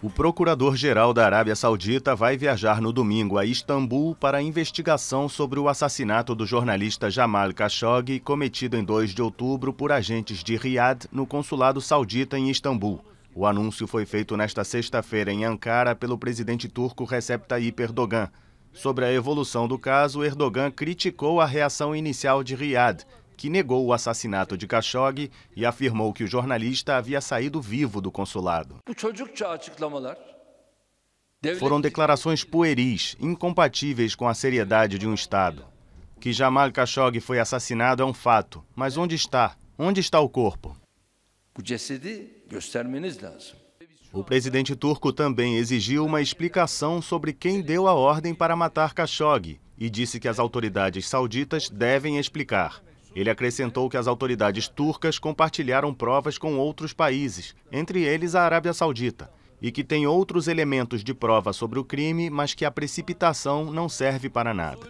O procurador-geral da Arábia Saudita vai viajar no domingo a Istambul para a investigação sobre o assassinato do jornalista Jamal Khashoggi, cometido em 2 de outubro por agentes de Riad no consulado saudita em Istambul. O anúncio foi feito nesta sexta-feira em Ankara pelo presidente turco Recep Tayyip Erdogan. Sobre a evolução do caso, Erdogan criticou a reação inicial de Riad que negou o assassinato de Khashoggi e afirmou que o jornalista havia saído vivo do consulado. Foram declarações pueris, incompatíveis com a seriedade de um Estado. Que Jamal Khashoggi foi assassinado é um fato, mas onde está? Onde está o corpo? O presidente turco também exigiu uma explicação sobre quem deu a ordem para matar Khashoggi e disse que as autoridades sauditas devem explicar. Ele acrescentou que as autoridades turcas compartilharam provas com outros países, entre eles a Arábia Saudita, e que tem outros elementos de prova sobre o crime, mas que a precipitação não serve para nada.